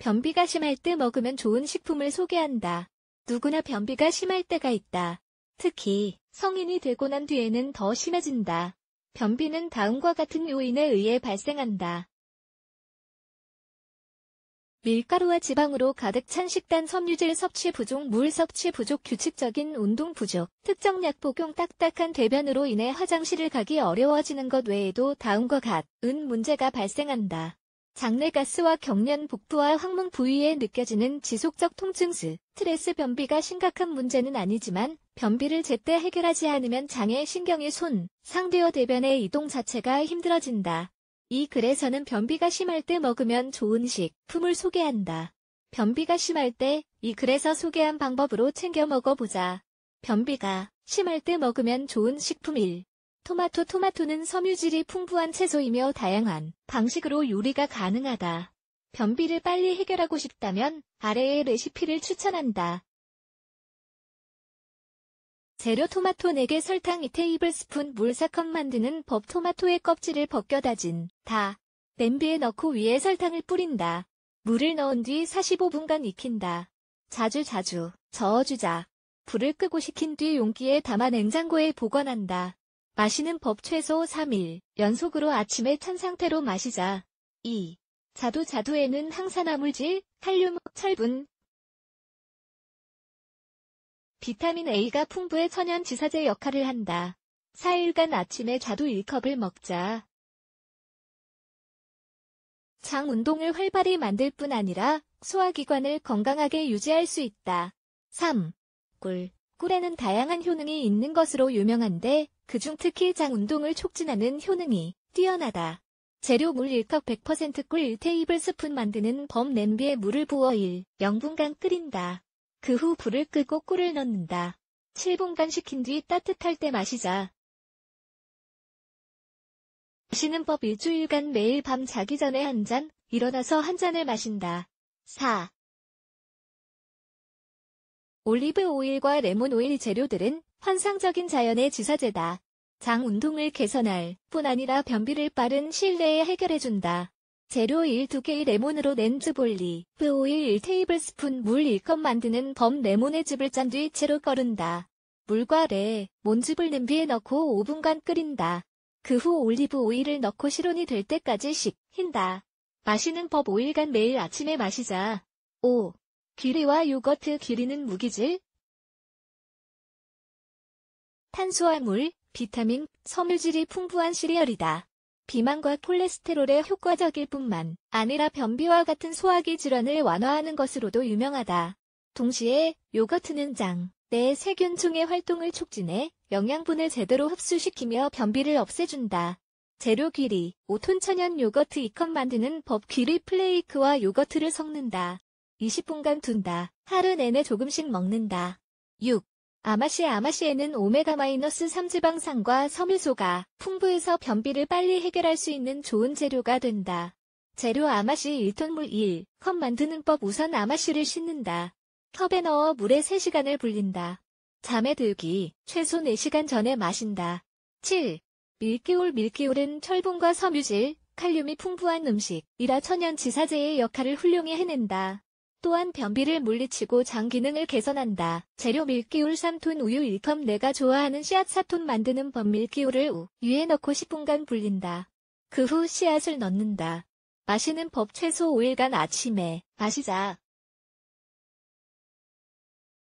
변비가 심할 때 먹으면 좋은 식품을 소개한다. 누구나 변비가 심할 때가 있다. 특히 성인이 되고 난 뒤에는 더 심해진다. 변비는 다음과 같은 요인에 의해 발생한다. 밀가루와 지방으로 가득 찬 식단 섬유질 섭취 부족, 물 섭취 부족, 규칙적인 운동 부족, 특정 약 복용 딱딱한 대변으로 인해 화장실을 가기 어려워지는 것 외에도 다음과 같은 문제가 발생한다. 장내가스와 경련 복부와 항문 부위에 느껴지는 지속적 통증 스트레스 변비가 심각한 문제는 아니지만 변비를 제때 해결하지 않으면 장의 신경이 손, 상되어 대변의 이동 자체가 힘들어진다. 이 글에서는 변비가 심할 때 먹으면 좋은 식품을 소개한다. 변비가 심할 때 이 글에서 소개한 방법으로 챙겨 먹어보자. 변비가 심할 때 먹으면 좋은 식품 1. 토마토 토마토는 섬유질이 풍부한 채소이며 다양한 방식으로 요리가 가능하다. 변비를 빨리 해결하고 싶다면 아래의 레시피를 추천한다. 재료 토마토 4개 설탕 2테이블스푼 물 4컵 만드는 법 토마토의 껍질을 벗겨 다진 다 냄비에 넣고 위에 설탕을 뿌린다. 물을 넣은 뒤 45분간 익힌다. 자주 자주 저어주자. 불을 끄고 식힌 뒤 용기에 담아 냉장고에 보관한다. 마시는 법 최소 3일 연속으로 아침에 찬 상태로 마시자. 2. 자두 자두에는 항산화물질, 칼륨, 철분, 비타민 A가 풍부해 천연지사제 역할을 한다. 4일간 아침에 자두 1컵을 먹자. 장 운동을 활발히 만들 뿐 아니라 소화기관을 건강하게 유지할 수 있다. 3. 꿀. 꿀에는 다양한 효능이 있는 것으로 유명한데 그중 특히 장 운동을 촉진하는 효능이 뛰어나다. 재료 물 1컵 100%꿀 1테이블스푼 만드는 범 냄비에 물을 부어 1, 0분간 끓인다. 그 후 불을 끄고 꿀을 넣는다. 7분간 식힌 뒤 따뜻할 때 마시자. 마시는 법 일주일간 매일 밤 자기 전에 한 잔, 일어나서 한 잔을 마신다. 4. 올리브 오일과 레몬 오일 재료들은 환상적인 자연의 지사제다. 장 운동을 개선할 뿐 아니라 변비를 빠른 실내에 해결해준다. 재료 1 2개의 레몬으로 렌즈 볼리, 프 그 오일 1 테이블스푼 물 1컵 만드는 범 레몬의 즙을 짠 뒤 채로 끓른다. 물과 레, 몬즙을 냄비에 넣고 5분간 끓인다. 그 후 올리브 오일을 넣고 실온이 될 때까지 식힌다. 마시는 법 5일간 매일 아침에 마시자. 5. 귀리와 요거트 귀리는 무기질, 탄수화물, 비타민, 섬유질이 풍부한 시리얼이다. 비만과 콜레스테롤에 효과적일 뿐만 아니라 변비와 같은 소화기 질환을 완화하는 것으로도 유명하다. 동시에 요거트는 장, 내 세균총의 활동을 촉진해 영양분을 제대로 흡수시키며 변비를 없애준다. 재료 귀리, 오톤 천연 요거트 2컵 만드는 법 귀리 플레이크와 요거트를 섞는다. 20분간 둔다. 하루 내내 조금씩 먹는다. 6. 아마시 아마시에는 오메가-3 지방산과 섬유소가 풍부해서 변비를 빨리 해결할 수 있는 좋은 재료가 된다. 재료 아마시 1톤 물 1, 컵 만드는 법 우선 아마시를 씻는다. 컵에 넣어 물에 3시간을 불린다. 잠에 들기, 최소 4시간 전에 마신다. 7. 밀기울밀기울은 철분과 섬유질, 칼륨이 풍부한 음식이라 천연지사제의 역할을 훌륭히 해낸다. 또한 변비를 물리치고 장 기능을 개선한다. 재료 밀키울 3톤 우유 1컵 내가 좋아하는 씨앗 4톤 만드는 법 밀키울을 우유에 넣고 10분간 불린다. 그 후 씨앗을 넣는다. 마시는 법 최소 5일간 아침에 마시자.